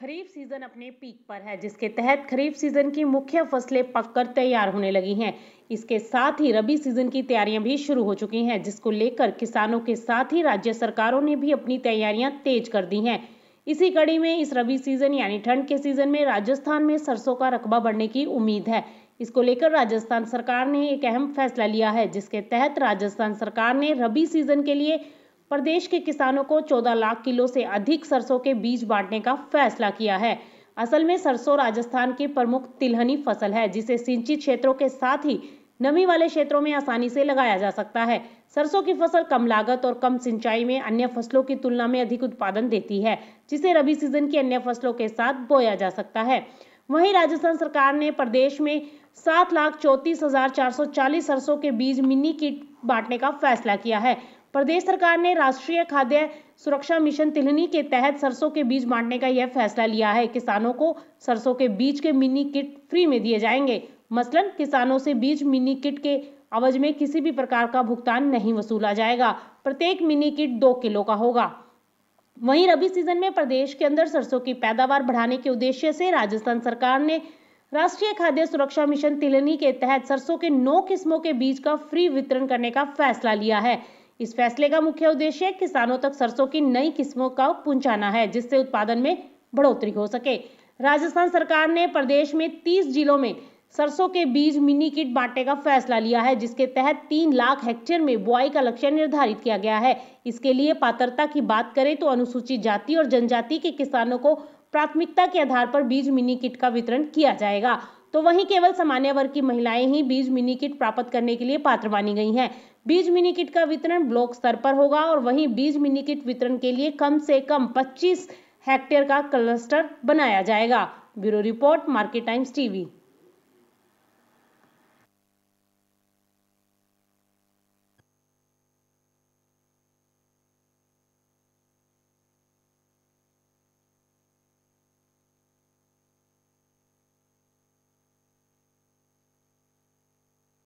खरीफ season अपने peak पर है जिसके तहत खरीफ सीजन की मुख्य फसलें पककर तैयार होने लगी हैं इसके साथ ही रबी सीजन की तैयारियां भी शुरू हो चुकी हैं जिसको लेकर किसानों के साथ ही राज्य सरकारों ने भी अपनी तैयारियां तेज कर दी हैं इसी कड़ी में इस रबी सीजन यानी ठंड के सीजन में राजस्थान में सरसों का रकबा बढ़ने की उम्मीद है इसको लेकर राजस्थान सरकार ने एक अहम फैसला लिया है जिसके तहत राजस्थान सरकार ने रबी सीजन के लिए प्रदेश के किसानों को 14 लाख किलो से अधिक सरसों के बीज बांटने का फैसला किया है असल में सरसों राजस्थान की प्रमुख तिलहनी फसल है जिसे सिंचित क्षेत्रों के साथ ही नमी वाले क्षेत्रों में आसानी से लगाया जा सकता है सरसों की फसल कम लागत और कम सिंचाई में अन्य फसलों की तुलना में अधिक उत्पादन देती है जिसे रबी सीजन की अन्य फसलों के साथ बोया जा सकता है वहीं राजस्थान सरकार ने प्रदेश में सात लाख चौंतीस हजार चार सौ चालीस सरसों के बीज मिनी किट बांटने का फैसला किया है प्रदेश सरकार ने राष्ट्रीय खाद्य सुरक्षा मिशन तिलहनी के तहत सरसों के बीज बांटने का यह फैसला लिया है किसानों को सरसों के बीज के मिनी किट फ्री में दिए जाएंगे मसलन किसानों से बीज मिनी किट के अवज में किसी भी प्रकार का भुगतान नहीं वसूला जाएगा प्रत्येक मिनी किट दो किलो का होगा वहीं रबी सीजन में प्रदेश के अंदर सरसों की पैदावार बढ़ाने के उद्देश्य से राजस्थान सरकार ने राष्ट्रीय खाद्य सुरक्षा मिशन तिलनी के तहत सरसों के नौ किस्मों के बीज का फ्री वितरण करने का फैसला लिया है इस फैसले का मुख्य उद्देश्य किसानों तक सरसों की नई किस्मों का पहुंचाना है जिससे उत्पादन में बढ़ोतरी हो सके राजस्थान सरकार ने प्रदेश में 30 जिलों में सरसों के बीज मिनी किट बांटने का फैसला लिया है जिसके तहत तीन लाख हेक्टेयर में बुआई का लक्ष्य निर्धारित किया गया है इसके लिए पात्रता की बात करें तो अनुसूचित जाति और जनजाति के किसानों को प्राथमिकता के आधार पर बीज मिनी किट का वितरण किया जाएगा तो वहीं केवल सामान्य वर्ग की महिलाएं ही बीज मिनी किट प्राप्त करने के लिए पात्र मानी गई हैं बीज मिनी किट का वितरण ब्लॉक स्तर पर होगा और वहीं बीज मिनी किट वितरण के लिए कम से कम 25 हेक्टेयर का क्लस्टर बनाया जाएगा bureau report Market Times TV